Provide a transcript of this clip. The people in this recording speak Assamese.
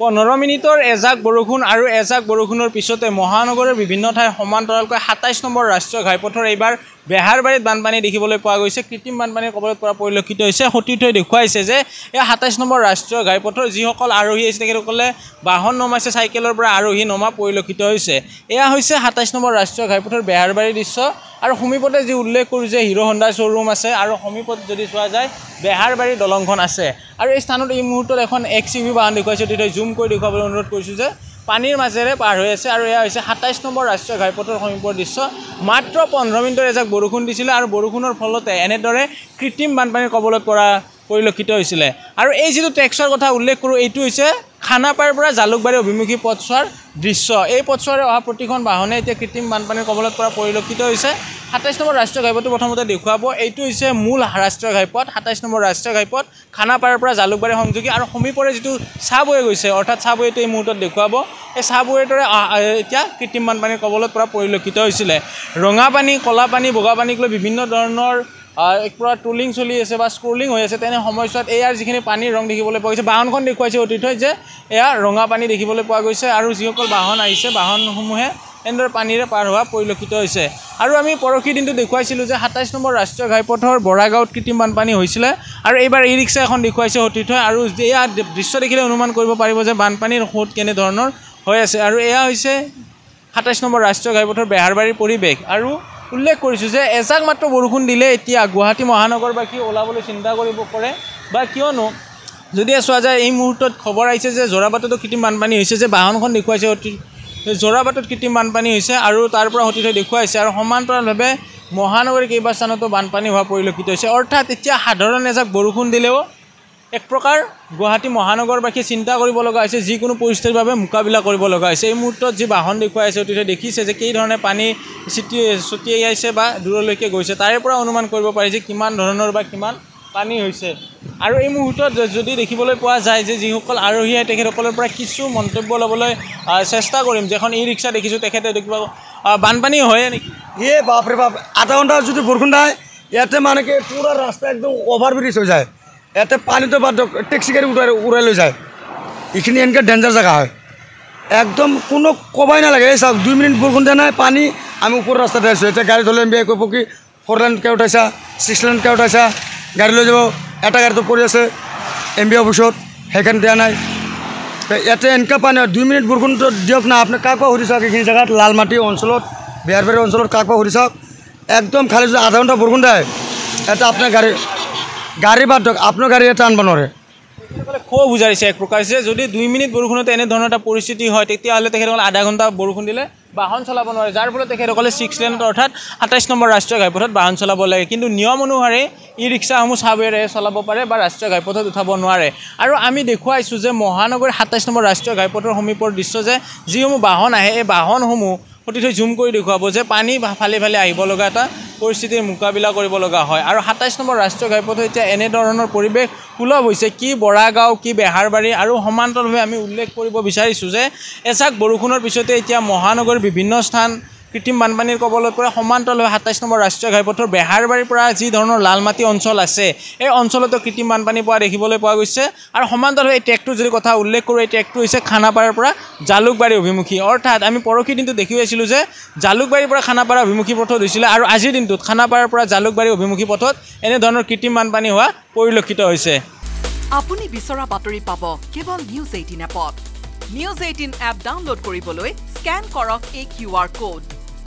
পোন্ধৰ মিনিটৰ এজাক বৰষুণ আৰু এজাক বৰষুণৰ পিছতে মহানগৰৰ বিভিন্ন ঠাইৰ সমান্তৰালকৈ সাতাইছ নম্বৰ ৰাষ্ট্ৰীয় ঘাইপথৰ এইবাৰ বেহাৰবাৰীত বানপানী দেখিবলৈ পোৱা গৈছে কৃত্ৰিম বানপানীৰ কবলত পৰা পৰিলক্ষিত হৈছে সতীৰ্থই দেখুৱাইছে যে এই সাতাইছ নম্বৰ ৰাষ্ট্ৰীয় ঘাইপথৰ যিসকল আৰোহী আহিছে তেখেতসকলে বাহন নমাইছে চাইকেলৰ পৰা আৰোহী নমা পৰিলক্ষিত হৈছে এয়া হৈছে সাতাইছ নম্বৰ ৰাষ্ট্ৰীয় ঘাইপথৰ বেহাৰবাৰী দৃশ্য আৰু সমীপতে যি উল্লেখ কৰোঁ যে হিৰ' হণ্ডা শ্ব'ৰুম আছে আৰু সমীপত যদি চোৱা যায় বেহাৰবাৰী দলংখন আছে আৰু এই স্থানত এই মুহূৰ্তত এখন এক্স ভি বাহন দেখুৱাইছে তেতিয়া জুম কৰি দেখুৱাবলৈ অনুৰোধ কৰিছোঁ যে পানীৰ মাজেৰে পাৰ হৈ আছে আৰু এয়া হৈছে সাতাইছ নম্বৰ ৰাষ্ট্ৰীয় ঘাইপথৰ সমীপৰ দৃশ্য মাত্ৰ পোন্ধৰ মিনিটৰ এজাক বৰষুণ দিছিলে আৰু বৰষুণৰ ফলতে এনেদৰে কৃত্ৰিম বানপানীৰ কবলত পৰা পৰিলক্ষিত হৈছিলে আৰু এই যিটো টেক্সৰ কথা উল্লেখ কৰোঁ এইটো হৈছে খানাপাৰ পৰা জালুকবাৰী অভিমুখী পথছোৱাৰ দৃশ্য এই পথছোৱাৰে অহা প্ৰতিখন বাহনে এতিয়া কৃত্ৰিম বানপানীৰ কবলত পৰা পৰিলক্ষিত হৈছে সাতাইছ নম্বৰ ৰাষ্ট্ৰীয় ঘাইপথটো প্ৰথমতে দেখুৱাব এইটো হৈছে মূল ৰাষ্ট্ৰীয় ঘাইপথ সাতাইছ নম্বৰ ৰাষ্ট্ৰীয় ঘাইপথ খানাপাৰাৰ পৰা জালুকবাৰী সংযোগী আৰু সমীপৰে যিটো চাহ বৈ গৈছে অৰ্থাৎ চাহ চাবৱেটো এই মুহূৰ্তত দেখুৱাব এই চাহ বৈৰ দৰে এতিয়া কৃত্ৰিম বানপানীৰ কবলত পৰা পৰিলক্ষিত হৈছিলে ৰঙা পানী কলাপানী পানীক লৈ বিভিন্ন ধৰণৰ এক পুৰা টুলিং চলি আছে বা স্ক্ৰলিং হৈ আছে তেনে সময়ছোৱাত এয়াৰ যিখিনি পানীৰ ৰং দেখিবলৈ পোৱা গৈছে বাহনখন দেখুৱাইছে অতীত হৈ যে এয়া ৰঙা পানী দেখিবলৈ পোৱা গৈছে আৰু যিসকল বাহন আহিছে বাহনসমূহে এনেদৰে পানীৰে পাৰ হোৱা পৰিলক্ষিত হৈছে আৰু আমি পৰহি দিনটো দেখুৱাইছিলোঁ যে সাতাইছ নম্বৰ ৰাষ্ট্ৰীয় ঘাইপথৰ বৰাগাঁৱত কৃত্ৰিম বানপানী হৈছিলে আৰু এইবাৰ ই ৰিক্সা এখন দেখুৱাইছে সতীৰ্থই আৰু এয়া দৃশ্য দেখিলে অনুমান কৰিব পাৰিব যে বানপানীৰ সোঁত কেনেধৰণৰ হৈ আছে আৰু এয়া হৈছে সাতাইছ নম্বৰ ৰাষ্ট্ৰীয় ঘাইপথৰ বেহাৰবাৰীৰ পৰিৱেশ আৰু উল্লেখ কৰিছোঁ যে এজাক মাত্ৰ বৰষুণ দিলে এতিয়া গুৱাহাটী মহানগৰবাসী ওলাবলৈ চিন্তা কৰিব পাৰে বা কিয়নো যদি চোৱা যায় এই মুহূৰ্তত খবৰ আহিছে যে যোৰাবাটতো কৃত্ৰিম বানপানী হৈছে যে বাহনখন দেখুৱাইছে অতি জোৰাবাটত কৃত্ৰিম বানপানী হৈছে আৰু তাৰ পৰা সতীৰ্থই দেখুৱাইছে আৰু সমান্তৰালভাৱে মহানগৰীৰ কেইবাস্থানতো বানপানী হোৱা পৰিলক্ষিত হৈছে অৰ্থাৎ এতিয়া সাধাৰণ এজাক বৰষুণ দিলেও এক প্ৰকাৰ গুৱাহাটী মহানগৰবাসীয়ে চিন্তা কৰিব লগা হৈছে যিকোনো পৰিস্থিতিৰ বাবে মোকাবিলা কৰিব লগা হৈছে এই মুহূৰ্তত যি বাহন দেখুৱাই আছে অতীতে দেখিছে যে কেইধৰণে পানী ছিটি ছটিয়াই আহিছে বা দূৰলৈকে গৈছে তাৰে পৰা অনুমান কৰিব পাৰি যে কিমান ধৰণৰ বা কিমান পানী হৈছে আৰু এই মুহূৰ্তত যদি দেখিবলৈ পোৱা যায় যে যিসকল আৰোহী আহে তেখেতসকলৰ পৰা কিছু মন্তব্য ল'বলৈ চেষ্টা কৰিম যে এখন ই ৰিক্সা দেখিছোঁ তেখেতে কিবা বানপানী হয় নেকি এই বাপ ৰে বাপ আধা ঘণ্টা যদি বৰষুণ নাই ইয়াতে মানে কি পুৰা ৰাস্তা একদম অভাৰ অ'ভাৰব্ৰিজ হৈ যায় ইয়াতে পানীটো বা টেক্সি গাড়ী উঠাই উৰাই লৈ যায় এইখিনি এনেকৈ ডেঞ্জাৰ জেগা হয় একদম কোনো ক'বাই নালাগে এই চাওক দুই মিনিট বৰষুণ দিয়া নাই পানী আমি ওপৰৰ ৰাস্তাতে আছোঁ এতিয়া গাড়ী ধৰিলে আমি কৈ পকি ফ'ৰ লেন কে উঠাইছা ছিক্স লেন কে উঠাইছা গাড়ি লো যাব একটা গাড়ি তো পড়ে আছে এম বি অফিসর সেখান দেওয়া নাই তো এতে এনেকা পানি দুই মিনিট বরষুণ তো দিয়ক না আপনি কাক সুদি চাওক এইখানে জায়গা লালমাটি অঞ্চলত বিহারবাড়ি অঞ্চলত কাক সুদি চাওক একদম খালি যদি আধা ঘন্টা বরষুণ দেয় এটা আপনার গাড়ি গাড়ি বাদ দিয়ক আপনার গাড়ি এটা আনবা নয় দেখুৱাও বুজাইছে এক প্ৰকাৰ যে যদি দুই মিনিট বৰষুণতে এনেধৰণৰ এটা পৰিস্থিতি হয় তেতিয়াহ'লে তেখেতসকলে আধা ঘণ্টা বৰষুণ দিলে বাহন চলাব নোৱাৰে যাৰ ফলত তেখেতসকলে ছিক্স লেনত অৰ্থাৎ সাতাইছ নম্বৰ ৰাষ্ট্ৰীয় ঘাইপথত বাহন চলাব লাগে কিন্তু নিয়ম অনুসাৰে ই ৰিক্সাসমূহ চাবেৰে চলাব পাৰে বা ৰাষ্ট্ৰীয় ঘাইপথত উঠাব নোৱাৰে আৰু আমি দেখুৱাইছোঁ যে মহানগৰীৰ সাতাইছ নম্বৰ ৰাষ্ট্ৰীয় ঘাইপথৰ সমীপৰ দৃশ্য যে যিসমূহ বাহন আহে এই বাহনসমূহ সতীৰ্থই জুম কৰি দেখুৱাব যে পানী ফালে ফালে আহিব লগা এটা পৰিস্থিতিৰ মোকাবিলা কৰিব লগা হয় আৰু সাতাইছ নম্বৰ ৰাষ্ট্ৰীয় ঘাইপথত এতিয়া এনেধৰণৰ পৰিৱেশ সুলভ হৈছে কি বৰাগাঁও কি বেহাৰবাৰী আৰু সমান্তৰালভাৱে আমি উল্লেখ কৰিব বিচাৰিছোঁ যে এচাক বৰষুণৰ পিছতে এতিয়া মহানগৰীৰ বিভিন্ন স্থান কৃত্ৰিম বানপানীৰ কবলত পৰে সমান্তৰালভাৱে সাতাইছ নম্বৰ ৰাষ্ট্ৰীয় ঘাইপথৰ বেহাৰবাৰীৰ পৰা যি ধৰণৰ লালমাটি অঞ্চল আছে এই অঞ্চলতো কৃত্ৰিম বানপানী পোৱা দেখিবলৈ পোৱা গৈছে আৰু সমান্তৰালভাৱে এই ট্ৰেকটোৰ যদি কথা উল্লেখ কৰোঁ এই ট্ৰেকটো হৈছে খানাপাৰাৰ পৰা জালুকবাৰী অভিমুখী অৰ্থাৎ আমি পৰহি দিনটো দেখি আছিলোঁ যে জালুকবাৰীৰ পৰা খানাপাৰা অভিমুখী পথত হৈছিলে আৰু আজিৰ দিনটোত খানাপাৰাৰ পৰা জালুকবাৰী অভিমুখী পথত এনেধৰণৰ কৃত্ৰিম বানপানী হোৱা পৰিলক্ষিত হৈছে আপুনি বিচৰা বাতৰি পাব কেৱল নিউজ এইটিন এপত নিউজ এইটিন এপ ডাউনলোড কৰিবলৈ স্কেন কৰক এই কিউ আৰ ক'ড